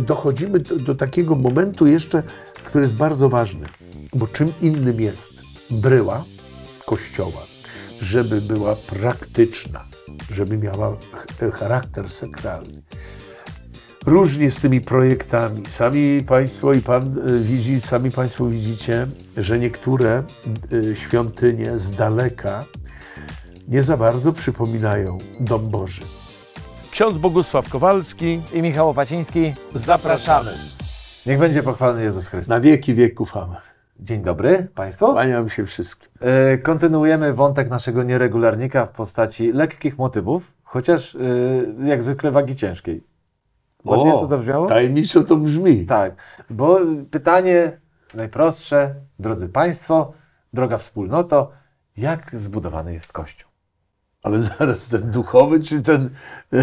dochodzimy do, do, takiego momentu jeszcze, który jest bardzo ważny, bo czym innym jest bryła kościoła, żeby była praktyczna, żeby miała e, charakter sakralny. Różnie z tymi projektami. Sami Państwo i Pan e, widzi, sami Państwo widzicie, że niektóre e, świątynie z daleka nie za bardzo przypominają Dom Boży. Ksiądz Bogusław Kowalski i Michał Opaciński. Zapraszamy. Niech będzie pochwalony Jezus Chrystus. Na wieki wieków. Amen. Dzień dobry Państwu. Kłaniam się wszystkim. E, kontynuujemy wątek naszego nieregularnika w postaci lekkich motywów, chociaż e, jak zwykle wagi ciężkiej. Ładnie o, to zabrzmiało? Tajemniczo to brzmi. Tak, bo pytanie najprostsze, drodzy Państwo, droga wspólnoto, jak zbudowany jest Kościół? Ale zaraz, ten duchowy czy ten yy,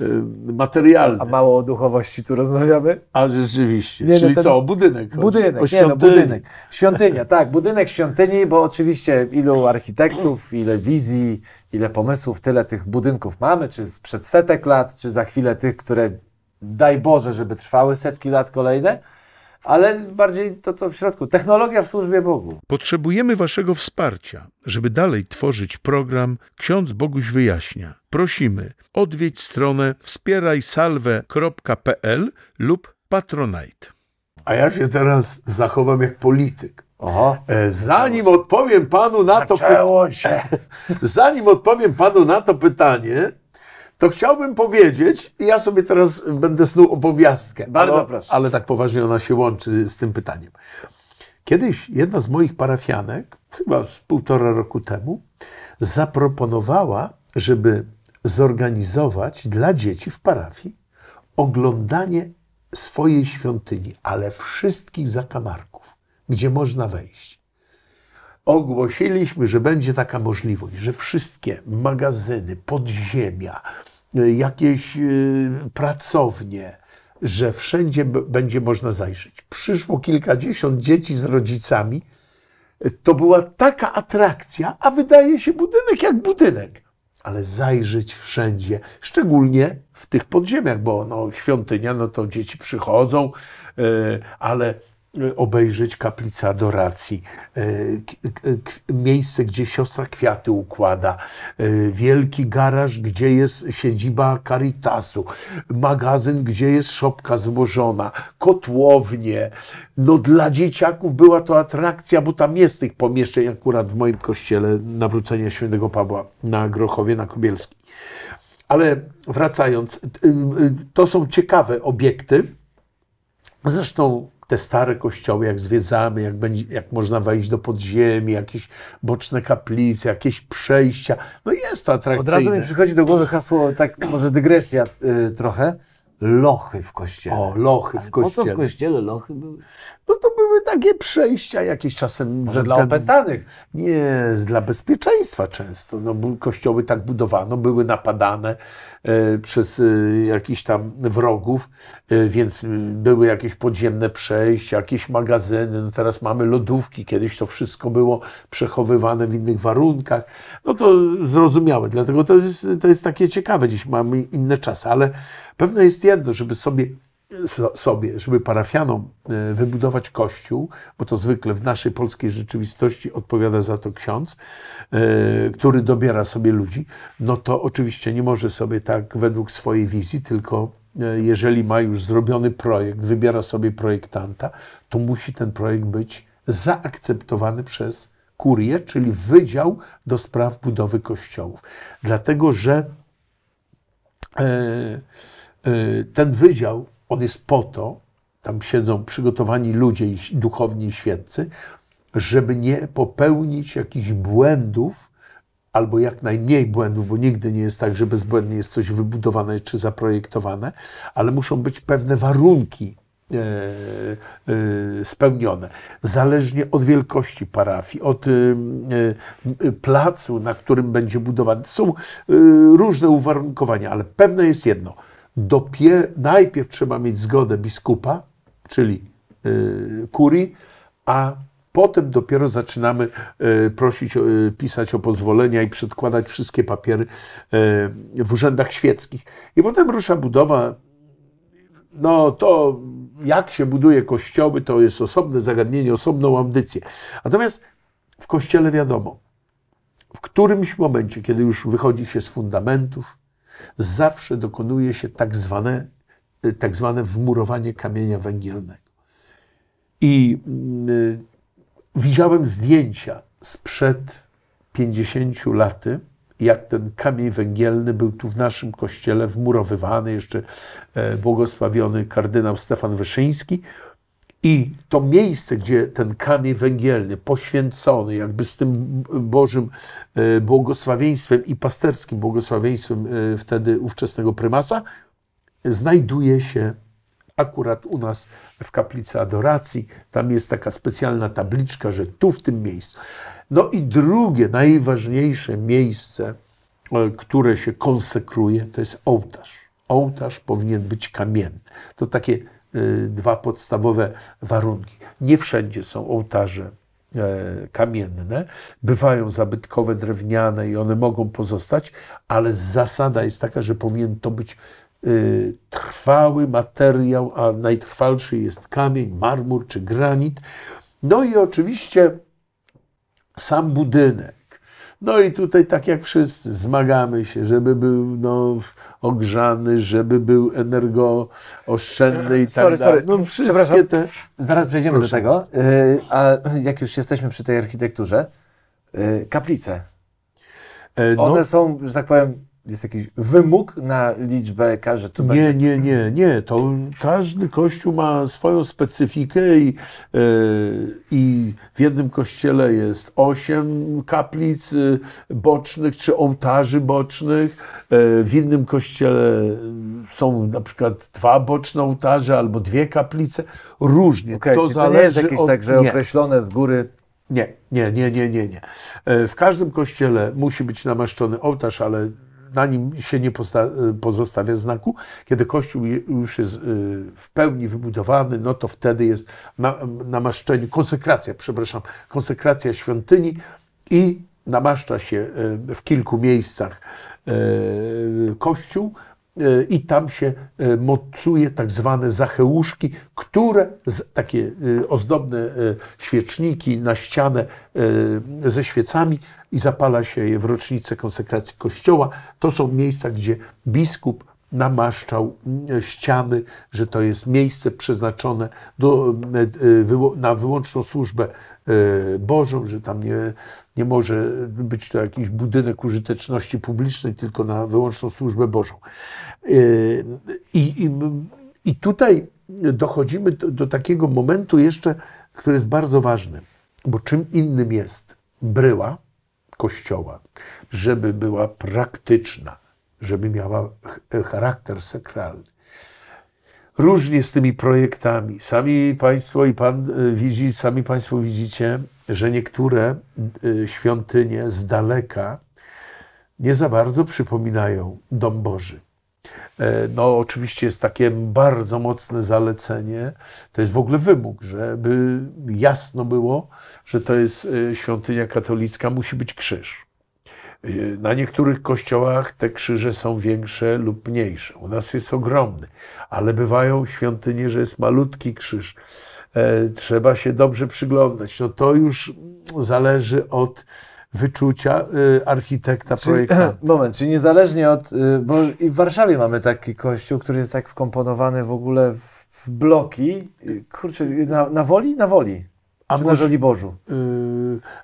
yy, materialny? A mało o duchowości tu rozmawiamy? A rzeczywiście. Nie, no Czyli no co, budynek? Budynek, o nie, no, budynek. Świątynia, tak, budynek świątyni, bo oczywiście ilu architektów, ile wizji, ile pomysłów, tyle tych budynków mamy, czy sprzed setek lat, czy za chwilę tych, które daj Boże, żeby trwały setki lat kolejne ale bardziej to, co w środku. Technologia w służbie Bogu. Potrzebujemy Waszego wsparcia, żeby dalej tworzyć program Ksiądz Boguś Wyjaśnia. Prosimy, odwiedź stronę wspierajsalwę.pl lub patronite. A ja się teraz zachowam jak polityk. E, zanim odpowiem panu na to Zanim odpowiem panu na to pytanie, to chciałbym powiedzieć, i ja sobie teraz będę snuł opowiastkę. Bardzo ale, proszę. Ale tak poważnie ona się łączy z tym pytaniem. Kiedyś jedna z moich parafianek, chyba z półtora roku temu, zaproponowała, żeby zorganizować dla dzieci w parafii oglądanie swojej świątyni, ale wszystkich zakamarków, gdzie można wejść ogłosiliśmy, że będzie taka możliwość, że wszystkie magazyny, podziemia, e, jakieś e, pracownie, że wszędzie będzie można zajrzeć. Przyszło kilkadziesiąt dzieci z rodzicami. To była taka atrakcja, a wydaje się budynek jak budynek. Ale zajrzeć wszędzie, szczególnie w tych podziemiach, bo no, świątynia, no to dzieci przychodzą, e, ale obejrzeć kaplica adoracji, e, miejsce, gdzie siostra kwiaty układa, e, wielki garaż, gdzie jest siedziba Caritasu, magazyn, gdzie jest szopka złożona, kotłownie. No dla dzieciaków była to atrakcja, bo tam jest tych pomieszczeń akurat w moim kościele nawrócenia świętego Pawła na Grochowie, na Kobielski. Ale wracając, y, y, to są ciekawe obiekty. Zresztą te stare kościoły, jak zwiedzamy, jak, będzie, jak można wejść do podziemi, jakieś boczne kaplice, jakieś przejścia. No jest to atrakcyjne. Od razu mi przychodzi do głowy hasło, tak może dygresja y, trochę, lochy w kościele. O, lochy w kościele. Po co w kościele lochy były? No to były takie przejścia jakieś czasem. Może dla opętanych? Nie, dla bezpieczeństwa często. No, kościoły tak budowano, były napadane e, przez e, jakichś tam wrogów, e, więc były jakieś podziemne przejścia, jakieś magazyny. No, teraz mamy lodówki, kiedyś to wszystko było przechowywane w innych warunkach. No to zrozumiałe, dlatego to jest, to jest takie ciekawe. Dziś mamy inne czasy, ale Pewne jest jedno, żeby sobie, sobie, żeby parafianom e, wybudować kościół, bo to zwykle w naszej polskiej rzeczywistości odpowiada za to ksiądz, e, który dobiera sobie ludzi, no to oczywiście nie może sobie tak według swojej wizji, tylko e, jeżeli ma już zrobiony projekt, wybiera sobie projektanta, to musi ten projekt być zaakceptowany przez kurię, czyli Wydział do Spraw Budowy Kościołów. Dlatego, że Y, ten wydział, on jest po to, tam siedzą przygotowani ludzie i duchowni świeccy, żeby nie popełnić jakichś błędów, albo jak najmniej błędów, bo nigdy nie jest tak, że bezbłędnie jest coś wybudowane czy zaprojektowane, ale muszą być pewne warunki e, e, spełnione. Zależnie od wielkości parafii, od y, y, placu, na którym będzie budowany. Są różne uwarunkowania, ale pewne jest jedno – najpierw trzeba mieć zgodę biskupa, czyli y, kurii, a potem dopiero zaczynamy y, prosić, y, pisać o pozwolenia i przedkładać wszystkie papiery w urzędach świeckich. I potem rusza budowa. No to jak się buduje kościoły, to jest osobne zagadnienie, osobną audycję. Natomiast w kościele wiadomo, w którymś momencie, kiedy już wychodzi się z fundamentów, zawsze dokonuje się tak zwane, y, tak zwane wmurowanie kamienia węgielnego. I mm, y, widziałem zdjęcia sprzed 50 laty, jak ten kamień węgielny był tu w naszym kościele wmurowywany, jeszcze e, błogosławiony kardynał Stefan Wyszyński i to miejsce, gdzie ten kamień węgielny, poświęcony jakby z tym Bożym e, błogosławieństwem i pasterskim błogosławieństwem e, wtedy ówczesnego prymasa, znajduje się akurat u nas w kaplicy adoracji. Tam jest taka specjalna tabliczka, że tu w tym miejscu. No i drugie, najważniejsze miejsce, e, które się konsekruje, to jest ołtarz. Ołtarz powinien być kamienny. To takie Y, dwa podstawowe warunki. Nie wszędzie są ołtarze e, kamienne, bywają zabytkowe, drewniane i one mogą pozostać, ale zasada jest taka, że powinien to być y, trwały materiał, a najtrwalszy jest kamień, marmur czy granit. No i oczywiście sam budynek. No i tutaj, tak jak wszyscy, zmagamy się, żeby był no, ogrzany, żeby był energooszczędny i tak sorry, dalej. Sorry. No, Przepraszam, te... zaraz przejdziemy Proszę. do tego. Y, a jak już jesteśmy przy tej architekturze, y, kaplice. E, no. One no. są, że tak powiem, jest jakiś wymóg na liczbę każe tu Nie, nie, nie, nie. To każdy kościół ma swoją specyfikę i, e, i w jednym kościele jest osiem kaplic e, bocznych czy ołtarzy bocznych. E, w innym kościele są na przykład dwa boczne ołtarze albo dwie kaplice. Różnie. Okay, to, to nie jest jakieś od... także określone z góry nie, nie, nie, nie, nie, nie. W każdym kościele musi być namaszczony ołtarz, ale na nim się nie y, pozostawia znaku. Kiedy kościół już jest y, w pełni wybudowany, no to wtedy jest namaszczenie, konsekracja, przepraszam, konsekracja świątyni i namaszcza się y, w kilku miejscach kościół i tam się mocuje tak zwane zacheuszki, które takie ozdobne świeczniki na ścianę ze świecami i zapala się je w rocznicę konsekracji kościoła. To są miejsca, gdzie biskup namaszczał mm, ściany, że to jest miejsce przeznaczone do, mm, e, na wyłączną służbę e, Bożą, że tam nie, nie może być to jakiś budynek użyteczności publicznej, tylko na wyłączną służbę Bożą. E, I, i, i tutaj dochodzimy do, do takiego momentu jeszcze, który jest bardzo ważny, bo czym innym jest bryła, Kościoła, żeby była praktyczna, żeby miała charakter sakralny. Różnie z tymi projektami. Sami Państwo i Pan y, widzi, sami Państwo widzicie, że niektóre y, świątynie z daleka nie za bardzo przypominają Dom Boży. E, no, oczywiście jest takie bardzo mocne zalecenie, to jest w ogóle wymóg, żeby jasno było, że to jest e, świątynia katolicka, musi być krzyż. E, na niektórych kościołach te krzyże są większe lub mniejsze. U nas jest ogromny, ale bywają świątynie, że jest malutki krzyż. Trzeba się dobrze przyglądać. No to już zależy od wyczucia y, architekta, projektu. Moment, czyli niezależnie od, y, bo i w Warszawie mamy taki kościół, który jest tak wkomponowany w ogóle w, w bloki, y, kurczę, y, na, na woli? Na woli. A Czy może, na Żoliborzu? Y,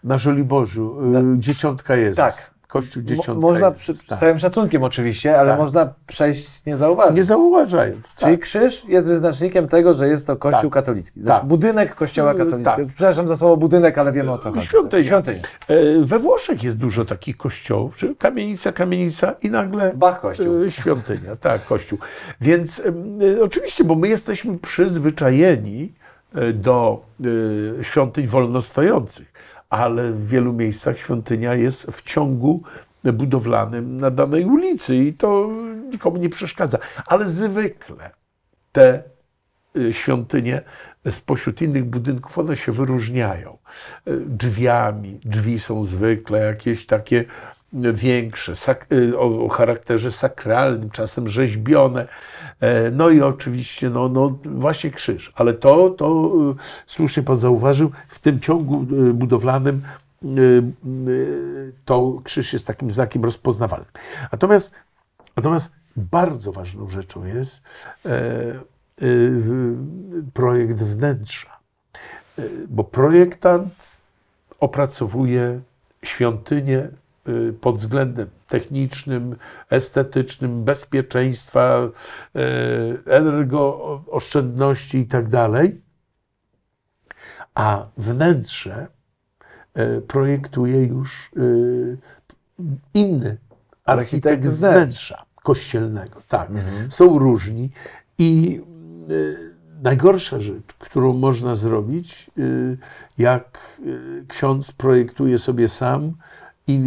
na Żoliborzu, y, na, dziesiątka jest. Tak, Kościół dziesiątka. Mo, można, przy, z tak. całym szacunkiem oczywiście, ale tak. można przejść nie zauważając. Nie zauważając, tak. Czyli krzyż jest wyznacznikiem tego, że jest to Kościół tak. katolicki. Tak. Znaczy tak. budynek Kościoła mm, katolickiego. Tak. Przepraszam za słowo budynek, ale wiemy o co chodzi. Świątynia. Świątynia. E, we Włoszech jest dużo takich kościołów, kamienica, kamienica i nagle... Bach kościół. E, świątynia, tak, kościół. Więc e, oczywiście, bo my jesteśmy przyzwyczajeni E, do e, świątyń wolnostojących, ale w wielu miejscach świątynia jest w ciągu budowlanym na danej ulicy i to nikomu nie przeszkadza. Ale zwykle te Y, świątynie spośród innych budynków, one się wyróżniają y, drzwiami. Drzwi są zwykle jakieś takie y, większe, o, charakterze sakralnym, czasem rzeźbione. E, no i oczywiście, no, no właśnie krzyż. Ale to, to słusznie pan zauważył, w tym ciągu budowlanym to krzyż jest takim znakiem rozpoznawalnym. Natomiast, natomiast bardzo ważną rzeczą jest e, Y, projekt wnętrza, y, bo projektant opracowuje świątynię y, pod względem technicznym, estetycznym, bezpieczeństwa, energooszczędności itd. Tak A wnętrze projektuje już inny architekt wnętrza kościelnego. Tak, mhm. są różni i Y, najgorsza rzecz, którą można zrobić, y, jak y, ksiądz projektuje sobie sam i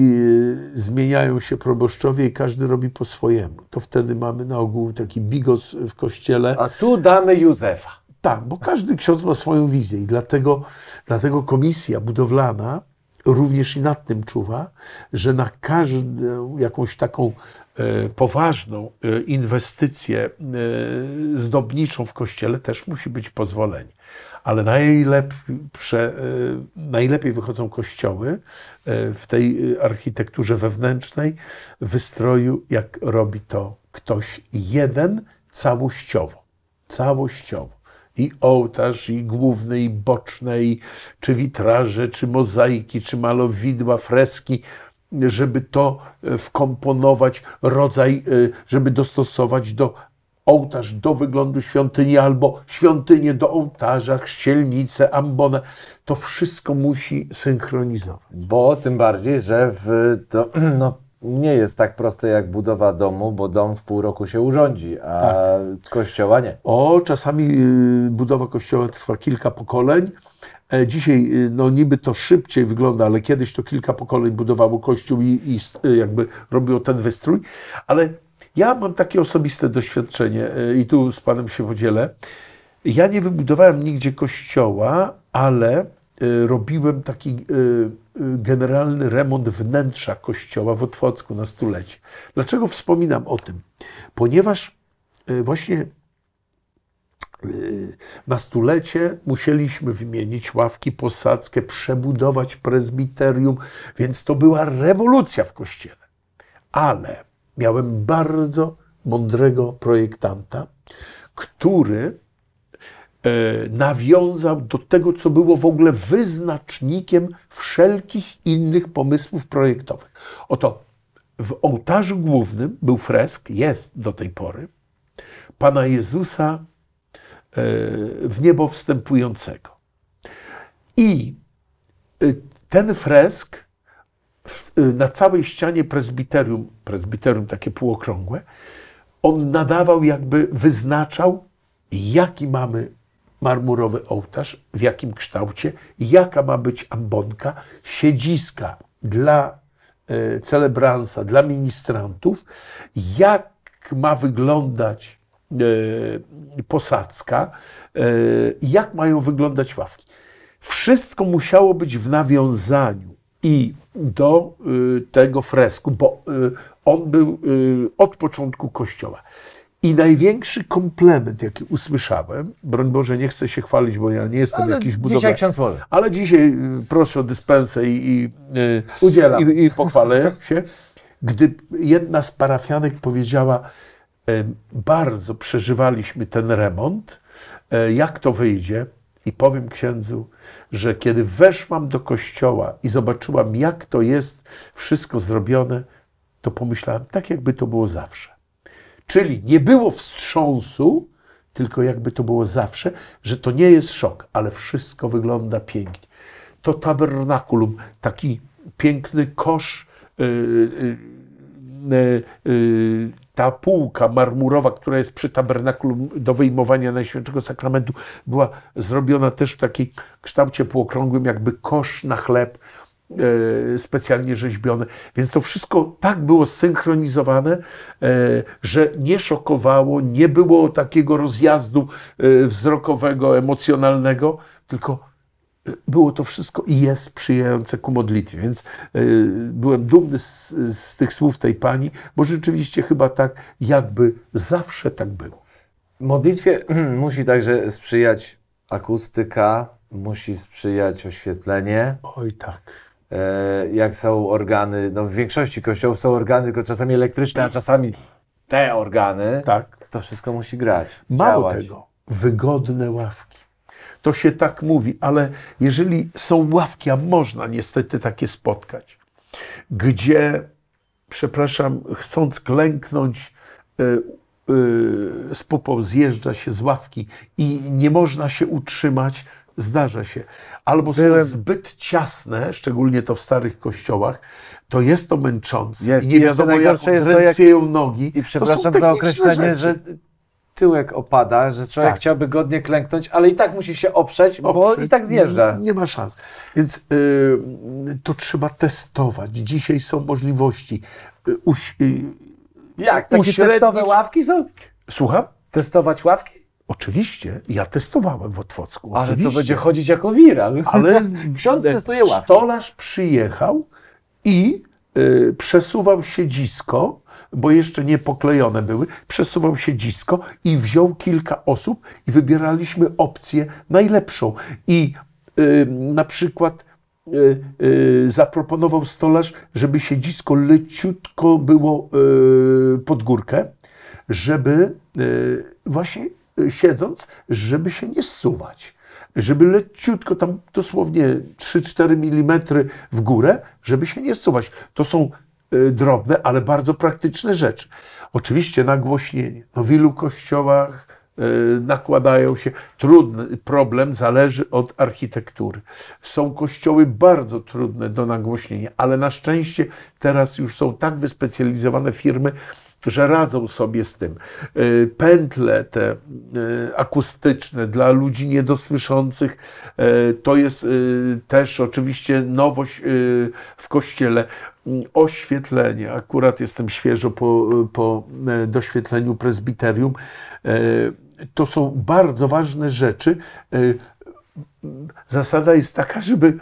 zmieniają się proboszczowie i każdy robi po swojemu. To wtedy mamy na ogół taki bigos w kościele. A tu damy Józefa. Tak, bo każdy ksiądz ma swoją wizję i dlatego, dlatego komisja budowlana również i nad tym czuwa, że na każdą jakąś taką e, poważną e, inwestycję e, zdobniczą w kościele też musi być pozwolenie. Ale najlepsze, najlepiej wychodzą kościoły w tej architekturze wewnętrznej, wystroju, jak robi to ktoś jeden całościowo. Całościowo i ołtarz, i główne i boczne, i czy witraże, czy mozaiki, czy malowidła, freski, żeby to e, wkomponować rodzaj, e, żeby dostosować do ołtarz do wyglądu świątyni albo świątynię do ołtarza, chrzcielnicę, ambonę. To wszystko musi synchronizować. Bo tym bardziej, że w to, no, nie jest tak proste jak budowa domu, bo dom w pół roku się urządzi, a tak. kościoła nie. O, czasami y, budowa kościoła trwa kilka pokoleń. E, dzisiaj, y, no niby to szybciej wygląda, ale kiedyś to kilka pokoleń budowało kościół i, i y, jakby robiło ten wystrój, ale ja mam takie osobiste doświadczenie e, i tu z Panem się podzielę. Ja nie wybudowałem nigdzie kościoła, ale Y, robiłem taki y, y, generalny remont wnętrza kościoła w Otwocku na stulecie. Dlaczego wspominam o tym? Ponieważ właśnie na stulecie musieliśmy wymienić ławki posadzkie, przebudować prezbiterium, więc to była rewolucja w kościele. Ale miałem bardzo mądrego projektanta, który E, nawiązał do tego, co było w ogóle wyznacznikiem wszelkich innych pomysłów projektowych. Oto w ołtarzu głównym był fresk, jest do tej pory, Pana Jezusa e, w niebo wstępującego. I e, ten fresk na całej ścianie prezbiterium, prezbiterium takie półokrągłe, on nadawał, jakby wyznaczał, jaki mamy marmurowy ołtarz, w jakim kształcie, jaka ma być ambonka, siedziska dla e, celebransa, dla ministrantów, jak ma wyglądać e, posadzka, e, jak mają wyglądać ławki. Wszystko musiało być w nawiązaniu i do tego fresku, bo on był od początku kościoła. I największy komplement, jaki usłyszałem, broń Boże, nie chcę się chwalić, bo ja nie jestem ale jakiś budowlany. Dzisiaj ksiądz wolę. Ale dzisiaj y, proszę o dyspensę i, i, y, Udzielam. i, i pochwalę się. Gdy jedna z parafianek powiedziała, y, bardzo przeżywaliśmy ten remont, jak to wyjdzie, i powiem księdzu, że kiedy weszłam do kościoła i zobaczyłam, jak to jest wszystko zrobione, to pomyślałam, tak jakby to było zawsze. Czyli nie było wstrząsu, tylko jakby to było zawsze, że to nie jest szok, ale wszystko wygląda pięknie. To tabernakulum, taki piękny kosz, yy, yy, yy, ta półka marmurowa, która jest przy tabernakulum do wyjmowania Najświętszego Sakramentu, była zrobiona też w takim kształcie półokrągłym, jakby kosz na chleb. E, specjalnie rzeźbione. Więc to wszystko tak było synchronizowane, e, że nie szokowało, nie było takiego rozjazdu e, wzrokowego, emocjonalnego, tylko było to wszystko i jest sprzyjające ku modlitwie. Więc byłem dumny z, z tych słów tej pani, bo rzeczywiście chyba tak, jakby zawsze tak było. Modlitwie musi także sprzyjać akustyka, musi sprzyjać oświetlenie. Oj, tak. E, jak są organy, no w większości kościołów są organy, tylko czasami elektryczne, a tak. czasami te organy, tak. to wszystko musi grać. Mało działać. tego, wygodne ławki. To się tak mówi, ale jeżeli są ławki, a można niestety takie spotkać, gdzie, przepraszam, chcąc klęknąć, yy, yy, z pupą zjeżdża się z ławki i nie można się utrzymać, Zdarza się. Albo są Byłem... zbyt ciasne, szczególnie to w starych kościołach, to jest to męczące. Jest, I nie wiadomo, jak jest to, jak... nogi. I przepraszam za określenie, rzeczy. że tyłek opada, że człowiek tak. chciałby godnie klęknąć, ale i tak musi się oprzeć, bo i tak zjeżdża. Nie, nie ma szans. Więc y, to trzeba testować. Dzisiaj są możliwości. Y, uś, y, Jak? Takie uśrednić... testowe ławki są? Słucham? Testować ławki? Oczywiście, ja testowałem w Otwocku. Ale oczywiście. to będzie chodzić jako wiral. Ale ksiądz testuje łatwo. Stolarz przyjechał i y, przesuwał siedzisko, bo jeszcze nie poklejone były, przesuwał siedzisko i wziął kilka osób i wybieraliśmy opcję najlepszą. I y, na przykład y, y zaproponował stolarz, żeby siedzisko leciutko było y, pod górkę, żeby y, właśnie siedząc, żeby się nie zsuwać żeby leciutko tam dosłownie 3-4 mm w górę, żeby się nie zsuwać. To są e, drobne, ale bardzo praktyczne rzeczy. Oczywiście nagłośnienie. No w ilu kościołach e, nakładają się. Trudny problem zależy od architektury. Są kościoły bardzo trudne do nagłośnienia, ale na szczęście teraz już są tak wyspecjalizowane firmy, że radzą sobie z tym. Y, pętle te y, akustyczne dla ludzi niedosłyszących y, to jest też oczywiście nowość w kościele mm, oświetlenie. Akurat jestem świeżo po, po doświetleniu prezbiterium. To są bardzo ważne rzeczy. Mm, zasada jest taka, żeby,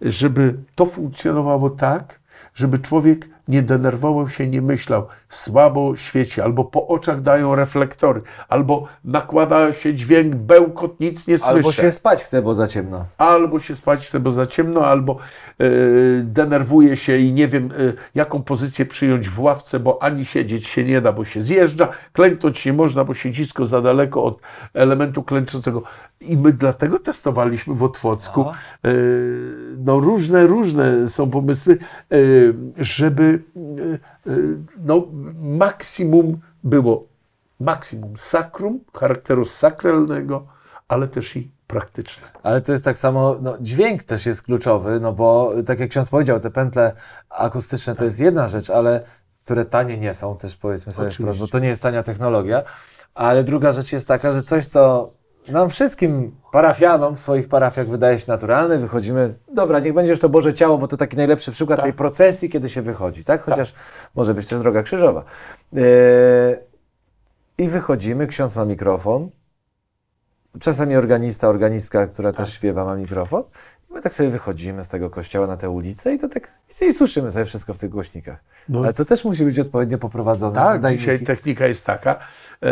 żeby to funkcjonowało tak, żeby człowiek nie denerwował się, nie myślał. Słabo świeci, albo po oczach dają reflektory, albo nakłada się dźwięk, bełkot, nic nie słyszę. Albo się spać chce, bo za ciemno. Albo się spać chce, bo za ciemno, albo yy, denerwuje się i nie wiem, yy, jaką pozycję przyjąć w ławce, bo ani siedzieć się nie da, bo się zjeżdża, klęknąć nie można, bo siedzisko za daleko od elementu klęczącego. I my dlatego testowaliśmy w Otwocku. No, yy, no różne, różne są pomysły, żeby Y, y, no, maksimum było maksimum sakrum, charakteru sakralnego, ale też i praktyczne. Ale to jest tak samo, no, dźwięk też jest kluczowy, no bo tak jak ksiądz powiedział, te pętle akustyczne to tak. jest jedna rzecz, ale które tanie nie są, też powiedzmy sobie wprost, bo to nie jest tania technologia. Ale druga rzecz jest taka, że coś, co nam wszystkim, parafianom, swoich parafiach wydaje się naturalny, wychodzimy, dobra, niech będzie już to Boże Ciało, bo to taki najlepszy przykład tak. tej procesji, kiedy się wychodzi, tak? tak. Chociaż tak. może być też droga krzyżowa. Yy... I wychodzimy, ksiądz ma mikrofon, czasami organista, organistka, która tak. też śpiewa, ma mikrofon. I my tak sobie wychodzimy z tego kościoła na tę ulicę i to tak i słyszymy sobie wszystko w tych głośnikach. No. Ale to też musi być odpowiednio poprowadzone. Tak, Daj dzisiaj technika jest taka. E,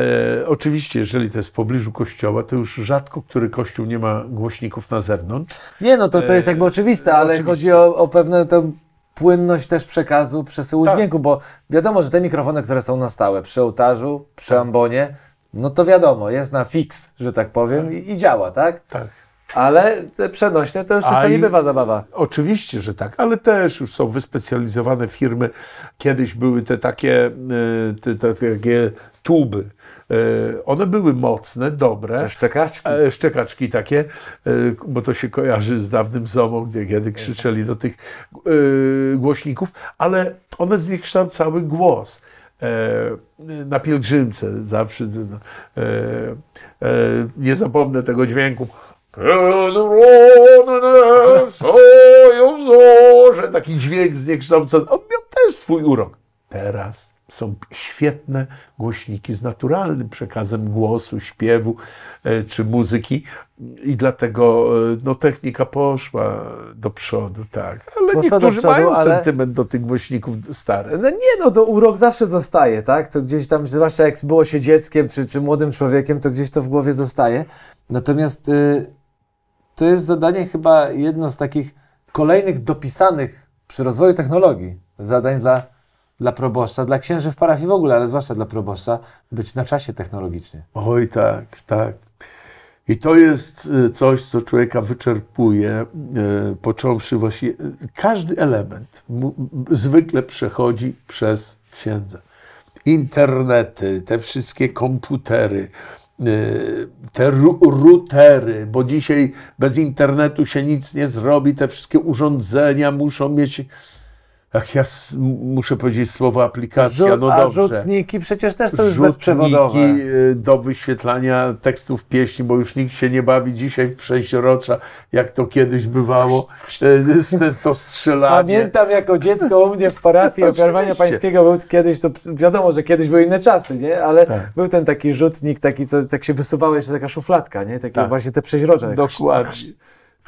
oczywiście, jeżeli to jest w pobliżu kościoła, to już rzadko który kościół nie ma głośników na zewnątrz. Nie, no to, to jest e, jakby oczywiste, e, ale oczywiste. chodzi o, o pewne to płynność też przekazu, przesyłu tak. dźwięku, bo wiadomo, że te mikrofony, które są na stałe przy ołtarzu, przy tak. ambonie, no to wiadomo, jest na fix, że tak powiem, tak. I, I, działa, tak? Tak. Ale te przenośne to już czasami bywa zabawa. Oczywiście, że tak, ale też już są wyspecjalizowane firmy. Kiedyś były te takie, te, te, te takie tuby. E, one były mocne, dobre. Te szczekaczki. E, szczekaczki takie, e, bo to się kojarzy z dawnym zomą, gdzie kiedy krzyczeli do tych głośników, ale one zniekształcały głos. E, na pielgrzymce zawsze. E, e, nie zapomnę tego dźwięku. Taki dźwięk zniekształcony. On miał też swój urok. Teraz są świetne głośniki z naturalnym przekazem głosu, śpiewu e, czy muzyki i dlatego e, no, technika poszła do przodu, tak. Ale poszła niektórzy przodu, mają ale... sentyment do tych głośników starych. No nie, no to urok zawsze zostaje, tak? To gdzieś tam, zwłaszcza jak było się dzieckiem czy, czy młodym człowiekiem, to gdzieś to w głowie zostaje. Natomiast y, to jest zadanie chyba jedno z takich kolejnych dopisanych przy rozwoju technologii zadań dla dla proboszcza, dla księży w parafii w ogóle, ale zwłaszcza dla proboszcza, być na czasie technologicznie. Oj, tak, tak. I to jest y, coś, co człowieka wyczerpuje, y, począwszy właśnie. Y, każdy element zwykle przechodzi przez księdza. Internety, te wszystkie komputery, te routery, bo dzisiaj bez internetu się nic nie zrobi, te wszystkie urządzenia muszą mieć Ach, ja muszę powiedzieć słowo aplikacja, Rzut, no dobrze. A rzutniki przecież też są już rzutniki bezprzewodowe. E, do wyświetlania tekstów pieśni, bo już nikt się nie bawi dzisiaj w przeźrocza, jak to kiedyś bywało, e, to strzelanie. Pamiętam jako dziecko u mnie w parafii ofiarowania pańskiego był kiedyś, to wiadomo, że kiedyś były inne czasy, nie? Ale tak. był ten taki rzutnik, taki, co tak się wysuwała jeszcze taka szufladka, nie? Takie tak. właśnie te przeźrocza. Dokładnie.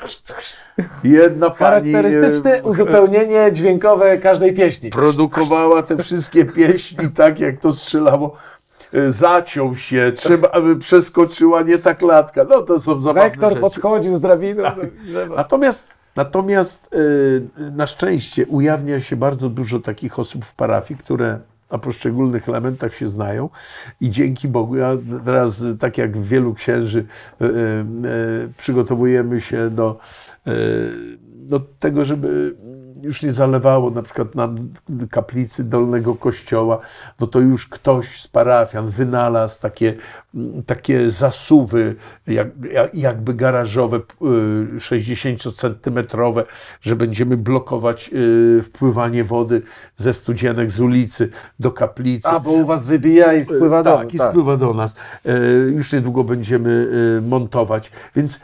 Aż coś. Jedna pani... Charakterystyczne e, uzupełnienie dźwiękowe każdej pieśni. Produkowała te wszystkie pieśni tak, jak to strzelało e, zaciął się, Trzeba aby przeskoczyła nie ta klatka. No to są zabawne Rektor rzeczy. podchodził z drabiną. Tak. tak no. Natomiast, natomiast e, na szczęście ujawnia się bardzo dużo takich osób w parafii, które na poszczególnych elementach się znają i dzięki Bogu, ja teraz y, tak jak wielu księży y, y, przygotowujemy się do, do no, tego, żeby już nie zalewało na przykład nam kaplicy Dolnego Kościoła, no to już ktoś z parafian wynalazł takie, mm, takie zasuwy jak, jakby garażowe 60-centymetrowe, y, że będziemy blokować y, wpływanie wody ze studzienek z ulicy do kaplicy. A, bo u was wybija i y, spływa do nas. Tak, i tak. spływa do nas. Już niedługo będziemy montować. Więc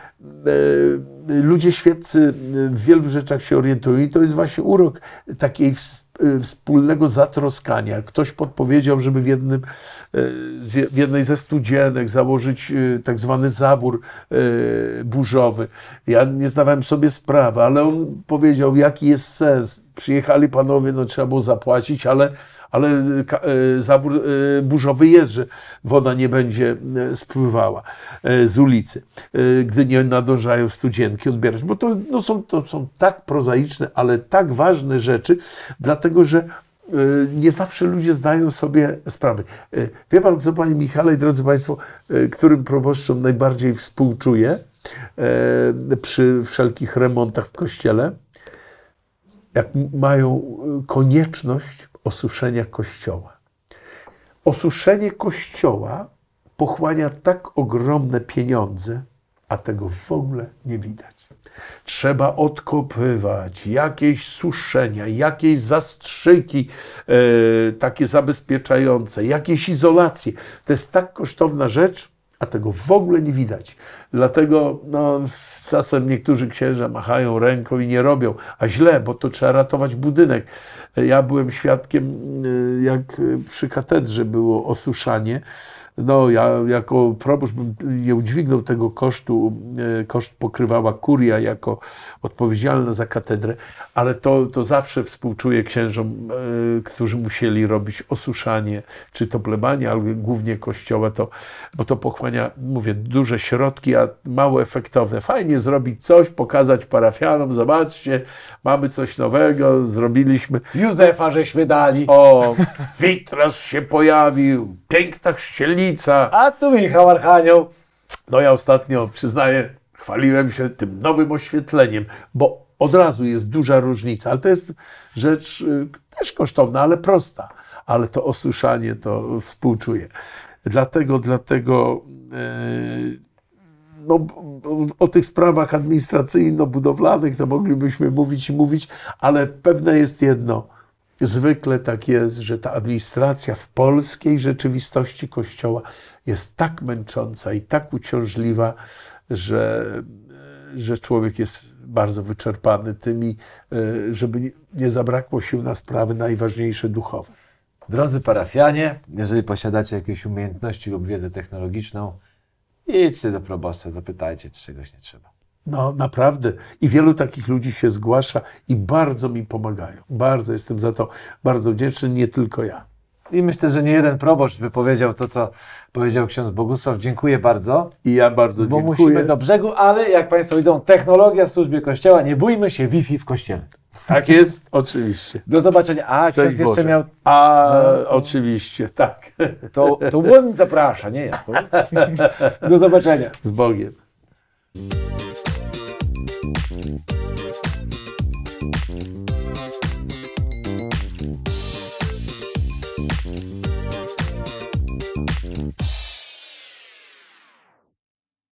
ludzie świeccy w wielu rzeczach się orientują i to jest właśnie się urok takiej y, wspólnego zatroskania. Ktoś podpowiedział, żeby w, jednym, y, w jednej ze studzienek założyć y, tak zwany zawór burzowy. Ja nie zdawałem sobie sprawy, ale on powiedział, jaki jest sens przyjechali panowie, no trzeba było zapłacić, ale, ale y, y, zawór y, burzowy jest, że woda nie będzie spływała z ulicy, gdy nie nadążają studzienki odbierać, bo to, no są, to są tak prozaiczne, ale tak ważne rzeczy, dlatego że nie zawsze ludzie zdają sobie sprawy. Wie pan co, panie Michale i drodzy państwo, którym proboszczom najbardziej współczuję przy wszelkich remontach w kościele? jak mają y, konieczność osuszenia kościoła. Osuszenie kościoła pochłania tak ogromne pieniądze, a tego w ogóle nie widać. Trzeba odkopywać jakieś suszenia, jakieś zastrzyki e, takie zabezpieczające, jakieś izolacje. To jest tak kosztowna rzecz, a tego w ogóle nie widać. Dlatego no, czasem niektórzy księża machają ręką i nie robią, a źle, bo to trzeba ratować budynek. Ja byłem świadkiem, y, jak przy katedrze było osuszanie no, ja jako proboszcz bym nie udźwignął tego kosztu, e, koszt pokrywała kuria jako odpowiedzialna za katedrę, ale to, to zawsze współczuję księżom, e, którzy musieli robić osuszanie, czy to plebania, ale głównie kościoła, to, bo to pochłania, mówię, duże środki, a mało efektowne. Fajnie zrobić coś, pokazać parafianom, zobaczcie, mamy coś nowego, zrobiliśmy. Józefa żeśmy dali. O, witraż się pojawił, piękna chrzcielnica a tu Michał Archanioł. No ja ostatnio, przyznaję, chwaliłem się tym nowym oświetleniem, bo od razu jest duża różnica, ale to jest rzecz y, też kosztowna, ale prosta. Ale to osłyszanie to współczuję. Dlatego, dlatego y, no, o tych sprawach administracyjno-budowlanych to moglibyśmy mówić i mówić, ale pewne jest jedno – Zwykle tak jest, że ta administracja w polskiej rzeczywistości Kościoła jest tak męcząca i tak uciążliwa, że, że człowiek jest bardzo wyczerpany tymi, żeby nie zabrakło sił na sprawy najważniejsze duchowe. Drodzy parafianie, jeżeli posiadacie jakieś umiejętności lub wiedzę technologiczną, idźcie do proboszcza, zapytajcie, czy czegoś nie trzeba. No naprawdę. I wielu takich ludzi się zgłasza i bardzo mi pomagają. Bardzo jestem za to bardzo wdzięczny, nie tylko ja. I myślę, że nie jeden proboszcz by powiedział to, co powiedział ksiądz Bogusław. Dziękuję bardzo. I ja bardzo dziękuję. Bo musimy do brzegu, ale jak Państwo widzą, technologia w służbie Kościoła, nie bójmy się Wi-Fi w Kościele. Tak jest, oczywiście. Do zobaczenia. A, ksiądz jeszcze miał... A, no, oczywiście, tak. To, to on zaprasza, nie ja. Do zobaczenia. Z Bogiem.